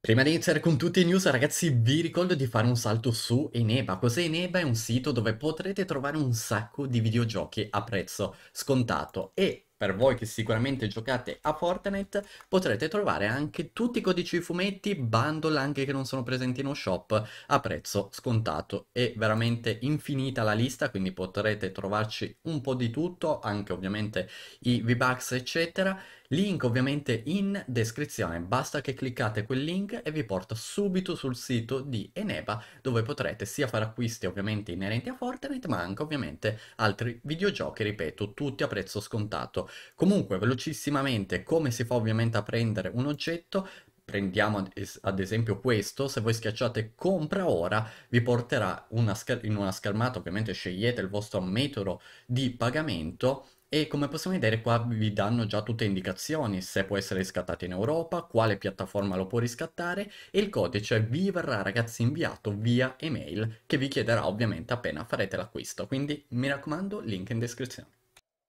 Prima di iniziare con tutti i news ragazzi vi ricordo di fare un salto su Eneba. Cos'è Eneba? È un sito dove potrete trovare un sacco di videogiochi a prezzo scontato e per voi che sicuramente giocate a Fortnite, potrete trovare anche tutti i codici fumetti, bundle anche che non sono presenti in uno shop, a prezzo scontato. È veramente infinita la lista, quindi potrete trovarci un po' di tutto, anche ovviamente i V-Bucks eccetera. Link ovviamente in descrizione, basta che cliccate quel link e vi porta subito sul sito di Eneba dove potrete sia fare acquisti ovviamente inerenti a Fortnite ma anche ovviamente altri videogiochi, ripeto, tutti a prezzo scontato. Comunque velocissimamente come si fa ovviamente a prendere un oggetto, prendiamo ad esempio questo, se voi schiacciate compra ora vi porterà una in una schermata, ovviamente scegliete il vostro metodo di pagamento e come possiamo vedere qua vi danno già tutte le indicazioni, se può essere riscattato in Europa, quale piattaforma lo può riscattare e il codice vi verrà ragazzi inviato via email che vi chiederà ovviamente appena farete l'acquisto, quindi mi raccomando link in descrizione.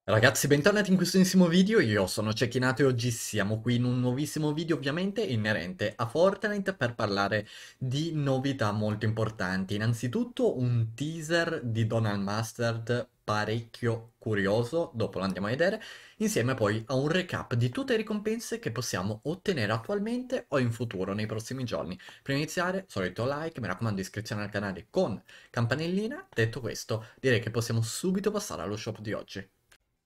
Ragazzi, bentornati in questo video, io sono Cecchinato e oggi siamo qui in un nuovissimo video ovviamente inerente a Fortnite per parlare di novità molto importanti. Innanzitutto un teaser di Donald Mustard parecchio curioso, dopo lo andiamo a vedere, insieme poi a un recap di tutte le ricompense che possiamo ottenere attualmente o in futuro nei prossimi giorni. Prima di iniziare, solito like, mi raccomando iscrizione al canale con campanellina. Detto questo, direi che possiamo subito passare allo shop di oggi.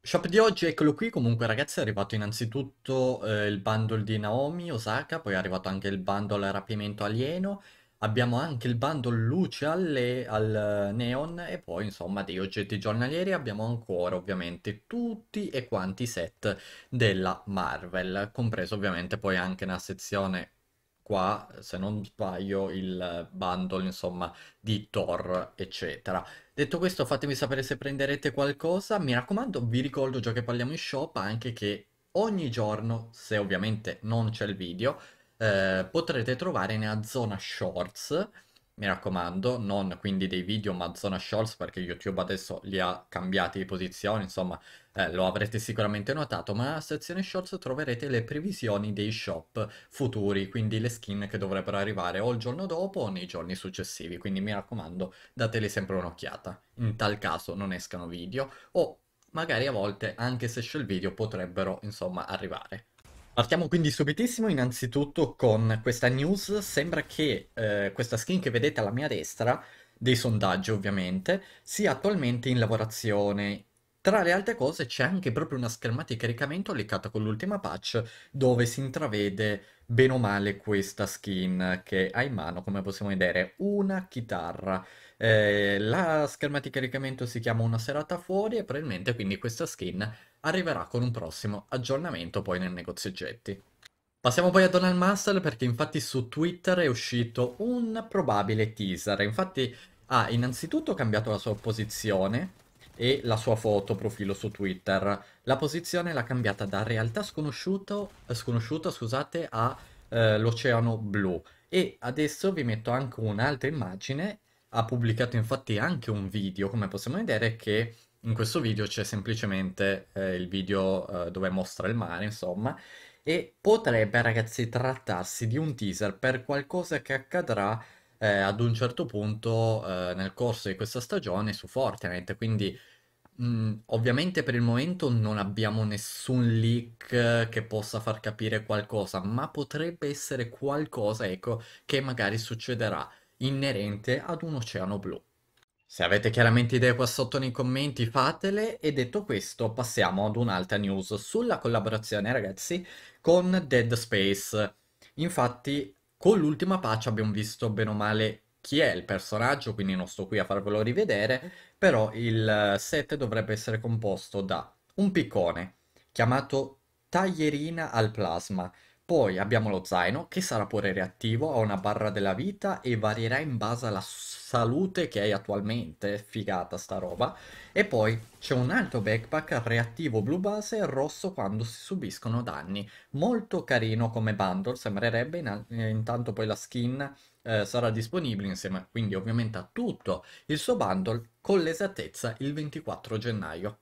Shop di oggi, eccolo qui, comunque ragazzi è arrivato innanzitutto eh, il bundle di Naomi Osaka, poi è arrivato anche il bundle rapimento alieno, abbiamo anche il bundle luce alle, al eh, neon e poi insomma dei oggetti giornalieri abbiamo ancora ovviamente tutti e quanti i set della Marvel, compreso ovviamente poi anche una sezione qua, se non sbaglio, il bundle, insomma, di Thor, eccetera. Detto questo, fatemi sapere se prenderete qualcosa. Mi raccomando, vi ricordo, già che parliamo in shop, anche che ogni giorno, se ovviamente non c'è il video, eh, potrete trovare nella zona shorts, mi raccomando, non quindi dei video, ma zona shorts, perché YouTube adesso li ha cambiati di posizione, insomma eh, lo avrete sicuramente notato, ma a sezione shorts troverete le previsioni dei shop futuri, quindi le skin che dovrebbero arrivare o il giorno dopo o nei giorni successivi, quindi mi raccomando datele sempre un'occhiata. In tal caso non escano video o magari a volte anche se esce il video potrebbero insomma arrivare. Partiamo quindi subitissimo innanzitutto con questa news, sembra che eh, questa skin che vedete alla mia destra dei sondaggi ovviamente, sia attualmente in lavorazione tra le altre cose c'è anche proprio una schermata di caricamento leccata con l'ultima patch dove si intravede bene o male questa skin che ha in mano, come possiamo vedere, una chitarra. Eh, la schermata di caricamento si chiama Una serata fuori e probabilmente quindi questa skin arriverà con un prossimo aggiornamento poi nel negozio oggetti. Passiamo poi a Donald Muscle perché infatti su Twitter è uscito un probabile teaser, infatti ha innanzitutto cambiato la sua posizione e la sua foto profilo su Twitter. La posizione l'ha cambiata da realtà sconosciuto, eh, sconosciuta scusate, a eh, l'oceano blu. E adesso vi metto anche un'altra immagine, ha pubblicato infatti anche un video, come possiamo vedere, che in questo video c'è semplicemente eh, il video eh, dove mostra il mare, insomma, e potrebbe ragazzi trattarsi di un teaser per qualcosa che accadrà eh, ad un certo punto eh, nel corso di questa stagione su Fortnite, quindi mh, mm, ovviamente per il momento non abbiamo nessun leak eh, che possa far capire qualcosa, ma potrebbe essere qualcosa, ecco, che magari succederà inerente ad un oceano blu. Se avete chiaramente idee qua sotto nei commenti fatele e detto questo passiamo ad un'altra news sulla collaborazione ragazzi con Dead Space. Infatti con l'ultima pace abbiamo visto bene o male chi è il personaggio, quindi non sto qui a farvelo rivedere, però il set dovrebbe essere composto da un piccone chiamato taglierina al plasma, poi abbiamo lo zaino che sarà pure reattivo, ha una barra della vita e varierà in base alla salute che hai attualmente, figata sta roba. E poi c'è un altro backpack reattivo blu base e rosso quando si subiscono danni. Molto carino come bundle, sembrerebbe, in intanto poi la skin eh, sarà disponibile insieme quindi ovviamente a tutto il suo bundle con l'esattezza il 24 gennaio.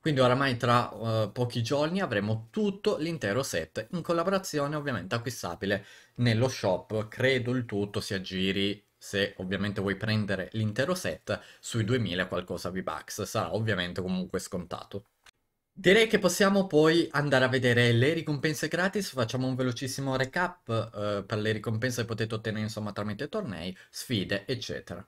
Quindi oramai tra uh, pochi giorni avremo tutto l'intero set in collaborazione ovviamente acquistabile nello shop, credo il tutto si aggiri se ovviamente vuoi prendere l'intero set, sui 2000 qualcosa V-Bucks, sarà ovviamente comunque scontato. Direi che possiamo poi andare a vedere le ricompense gratis, facciamo un velocissimo recap eh, per le ricompense che potete ottenere insomma tramite tornei, sfide eccetera.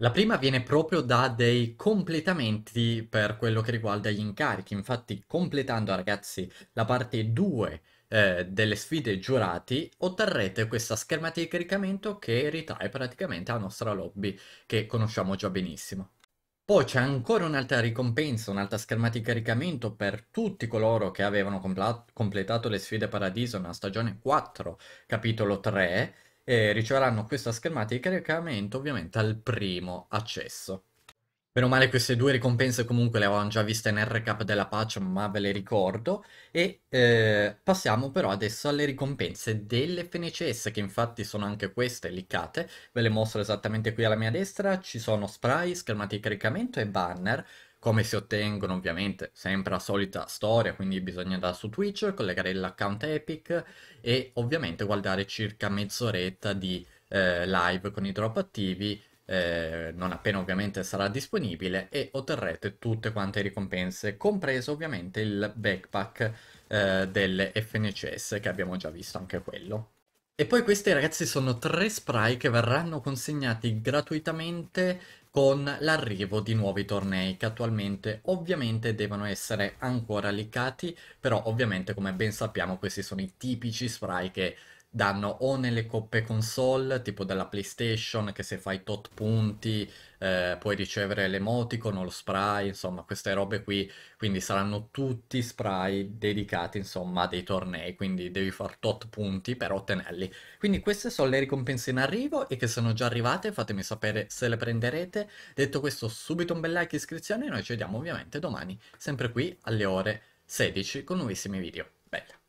La prima viene proprio da dei completamenti per quello che riguarda gli incarichi, infatti completando ragazzi la parte 2 eh, delle sfide giurati otterrete questa schermata di caricamento che ritrae praticamente la nostra lobby che conosciamo già benissimo. Poi c'è ancora un'altra ricompensa, un'altra schermata di caricamento per tutti coloro che avevano completato le sfide Paradiso nella stagione 4, capitolo 3, e riceveranno questa schermata di caricamento ovviamente al primo accesso. Meno male queste due ricompense comunque le avevamo già viste nel recap della patch, ma ve le ricordo. E eh, passiamo però adesso alle ricompense delle dell'FNCS, che infatti sono anche queste liccate. Ve le mostro esattamente qui alla mia destra. Ci sono spray, schermati di caricamento e banner. Come si ottengono ovviamente? Sempre la solita storia, quindi bisogna andare su Twitch, collegare l'account Epic e ovviamente guardare circa mezz'oretta di eh, live con i drop attivi eh, non appena ovviamente sarà disponibile e otterrete tutte quante ricompense, compreso ovviamente il backpack eh, delle FNCS che abbiamo già visto anche quello. E poi questi ragazzi sono tre spray che verranno consegnati gratuitamente con l'arrivo di nuovi tornei che attualmente ovviamente devono essere ancora liccati, però ovviamente come ben sappiamo questi sono i tipici spray che danno o nelle coppe console, tipo della PlayStation, che se fai tot punti eh, puoi ricevere l'emoticon o lo spray, insomma, queste robe qui. Quindi saranno tutti spray dedicati, insomma, a dei tornei, quindi devi far tot punti per ottenerli. Quindi queste sono le ricompense in arrivo e che sono già arrivate, fatemi sapere se le prenderete. Detto questo, subito un bel like e iscrizione, noi ci vediamo ovviamente domani, sempre qui alle ore 16 con nuovissimi video. Bella!